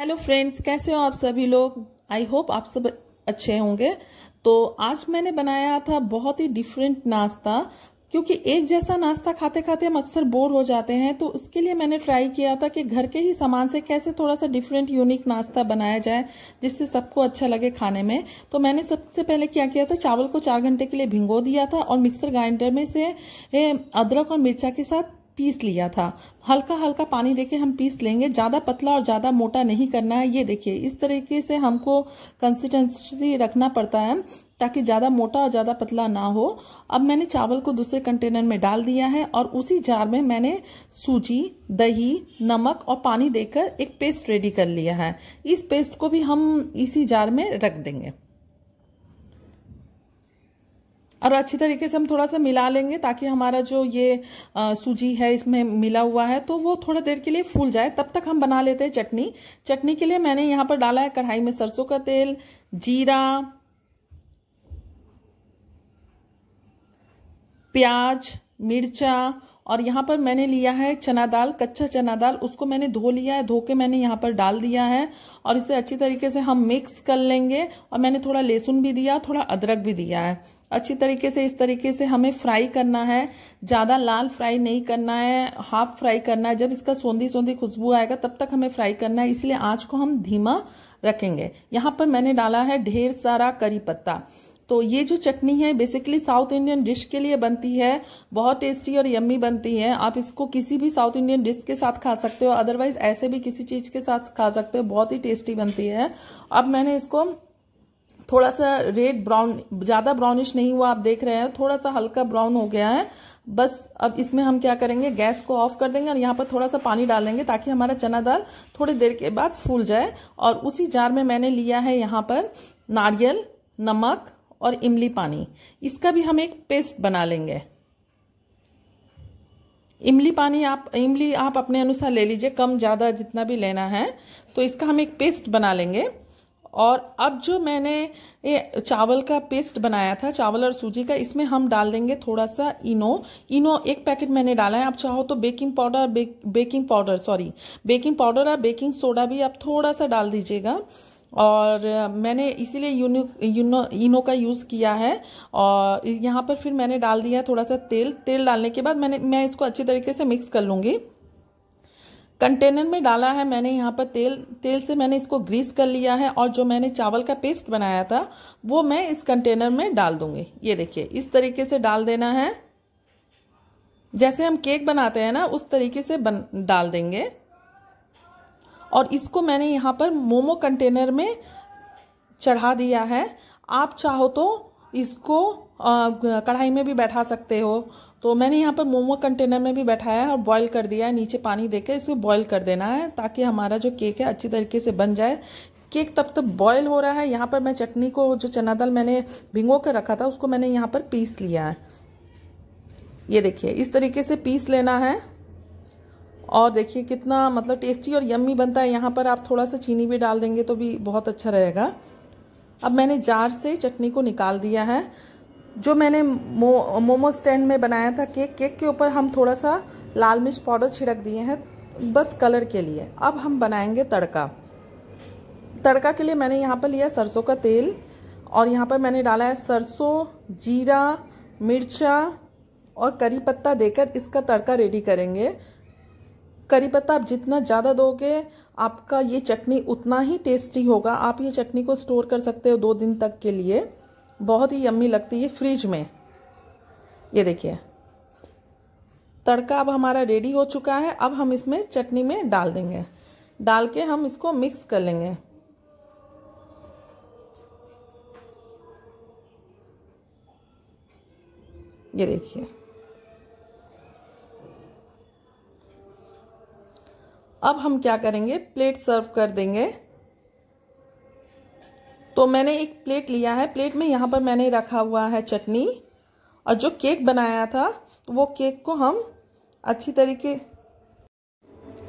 hello friends कैसे हो आप सभी लोग आई होप आप सब अच्छे होंगे तो आज मैंने बनाया था बहुत ही डिफरेंट नाश्ता क्योंकि एक जैसा नाश्ता खाते खाते हम अक्सर बोर हो जाते हैं तो उसके लिए मैंने ट्राई किया था कि घर के ही सामान से कैसे थोड़ा सा डिफरेंट यूनिक नाश्ता बनाया जाए जिससे सबको अच्छा लगे खाने में तो मैंने सबसे पहले क्या किया था चावल को चार घंटे के लिए भिंगो दिया था और मिक्सर ग्राइंडर में से अदरक और मिर्चा के साथ पीस लिया था हल्का हल्का पानी देके हम पीस लेंगे ज़्यादा पतला और ज़्यादा मोटा नहीं करना है ये देखिए इस तरीके से हमको कंसिस्टेंसी रखना पड़ता है ताकि ज़्यादा मोटा और ज़्यादा पतला ना हो अब मैंने चावल को दूसरे कंटेनर में डाल दिया है और उसी जार में मैंने सूजी दही नमक और पानी देकर एक पेस्ट रेडी कर लिया है इस पेस्ट को भी हम इसी जार में रख देंगे और अच्छी तरीके से हम थोड़ा सा मिला लेंगे ताकि हमारा जो ये सूजी है इसमें मिला हुआ है तो वो थोड़ा देर के लिए फूल जाए तब तक हम बना लेते हैं चटनी चटनी के लिए मैंने यहाँ पर डाला है कढ़ाई में सरसों का तेल जीरा प्याज मिर्चा और यहाँ पर मैंने लिया है चना दाल कच्चा चना दाल उसको मैंने धो लिया है धो के मैंने यहाँ पर डाल दिया है और इसे अच्छी तरीके से हम मिक्स कर लेंगे और मैंने थोड़ा लहसुन भी दिया थोड़ा अदरक भी दिया है अच्छी तरीके से इस तरीके से हमें फ्राई करना है ज़्यादा लाल फ्राई नहीं करना है हाफ फ्राई करना है जब इसका सौंधी सौंधी खुशबू आएगा तब तक हमें फ्राई करना है इसलिए आँच को हम धीमा रखेंगे यहाँ पर मैंने डाला है ढेर सारा करी पत्ता तो ये जो चटनी है बेसिकली साउथ इंडियन डिश के लिए बनती है बहुत टेस्टी और यम्मी बनती है आप इसको किसी भी साउथ इंडियन डिश के साथ खा सकते हो अदरवाइज ऐसे भी किसी चीज़ के साथ खा सकते हो बहुत ही टेस्टी बनती है अब मैंने इसको थोड़ा सा रेड ब्राउन ज़्यादा ब्राउनिश नहीं हुआ आप देख रहे हैं थोड़ा सा हल्का ब्राउन हो गया है बस अब इसमें हम क्या करेंगे गैस को ऑफ कर देंगे और यहाँ पर थोड़ा सा पानी डालेंगे ताकि हमारा चना दाल थोड़ी देर के बाद फूल जाए और उसी जार में मैंने लिया है यहाँ पर नारियल नमक और इमली पानी इसका भी हम एक पेस्ट बना लेंगे इमली पानी आप इमली आप अपने अनुसार ले लीजिए कम ज़्यादा जितना भी लेना है तो इसका हम एक पेस्ट बना लेंगे और अब जो मैंने ये चावल का पेस्ट बनाया था चावल और सूजी का इसमें हम डाल देंगे थोड़ा सा इनो इनो एक पैकेट मैंने डाला है आप चाहो तो बेकिंग पाउडर बे, baking powder sorry baking powder और बेकिंग सोडा भी आप थोड़ा सा डाल दीजिएगा और मैंने इसीलिए यूनो यूनो इनो का यूज़ किया है और यहाँ पर फिर मैंने डाल दिया थोड़ा सा तेल तेल डालने के बाद मैंने मैं इसको अच्छे तरीके से मिक्स कर लूँगी कंटेनर में डाला है मैंने यहाँ पर तेल तेल से मैंने इसको ग्रीस कर लिया है और जो मैंने चावल का पेस्ट बनाया था वो मैं इस कंटेनर में डाल दूंगी ये देखिए इस तरीके से डाल देना है जैसे हम केक बनाते हैं ना उस तरीके से बन डाल देंगे और इसको मैंने यहाँ पर मोमो कंटेनर में चढ़ा दिया है आप चाहो तो इसको कढ़ाई में भी बैठा सकते हो तो मैंने यहाँ पर मोमो कंटेनर में भी बैठाया है और बॉईल कर दिया है नीचे पानी देकर इसको बॉईल कर देना है ताकि हमारा जो केक है अच्छी तरीके से बन जाए केक तब तक बॉयल हो रहा है यहाँ पर मैं चटनी को जो चना दाल मैंने भिंगो कर रखा था उसको मैंने यहाँ पर पीस लिया है ये देखिए इस तरीके से पीस लेना है और देखिए कितना मतलब टेस्टी और यम्मी बनता है यहाँ पर आप थोड़ा सा चीनी भी डाल देंगे तो भी बहुत अच्छा रहेगा अब मैंने जार से चटनी को निकाल दिया है जो मैंने मो, मोमो स्टैंड में बनाया था केक केक के ऊपर हम थोड़ा सा लाल मिर्च पाउडर छिड़क दिए हैं बस कलर के लिए अब हम बनाएंगे तड़का तड़का के लिए मैंने यहाँ पर लिया सरसों का तेल और यहाँ पर मैंने डाला है सरसों जीरा मिर्चा और करी पत्ता देकर इसका तड़का रेडी करेंगे करी पत्ता आप जितना ज़्यादा दोगे आपका ये चटनी उतना ही टेस्टी होगा आप ये चटनी को स्टोर कर सकते हो दो दिन तक के लिए बहुत ही यम्मी लगती है फ्रिज में ये देखिए तड़का अब हमारा रेडी हो चुका है अब हम इसमें चटनी में डाल देंगे डाल के हम इसको मिक्स कर लेंगे ये देखिए अब हम क्या करेंगे प्लेट सर्व कर देंगे तो मैंने एक प्लेट लिया है प्लेट में यहाँ पर मैंने रखा हुआ है चटनी और जो केक बनाया था वो केक को हम अच्छी तरीके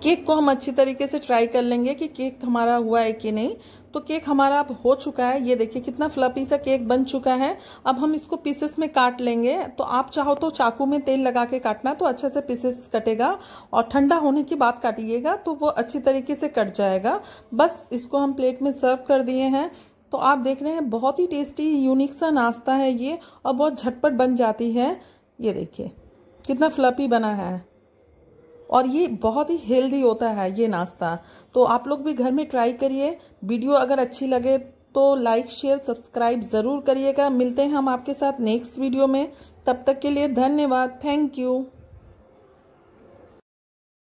केक को हम अच्छी तरीके से ट्राई कर लेंगे कि केक हमारा हुआ है कि नहीं तो केक हमारा अब हो चुका है ये देखिए कितना फ्लपी सा केक बन चुका है अब हम इसको पीसेस में काट लेंगे तो आप चाहो तो चाकू में तेल लगा के काटना तो अच्छे से पीसेस कटेगा और ठंडा होने की बात काटिएगा तो वो अच्छी तरीके से कट जाएगा बस इसको हम प्लेट में सर्व कर दिए हैं तो आप देख रहे हैं बहुत ही टेस्टी यूनिक सा नाश्ता है ये और बहुत झटपट बन जाती है ये देखिए कितना फ्लपी बना है और ये बहुत ही हेल्दी होता है ये नाश्ता तो आप लोग भी घर में ट्राई करिए वीडियो अगर अच्छी लगे तो लाइक शेयर सब्सक्राइब ज़रूर करिएगा मिलते हैं हम आपके साथ नेक्स्ट वीडियो में तब तक के लिए धन्यवाद थैंक यू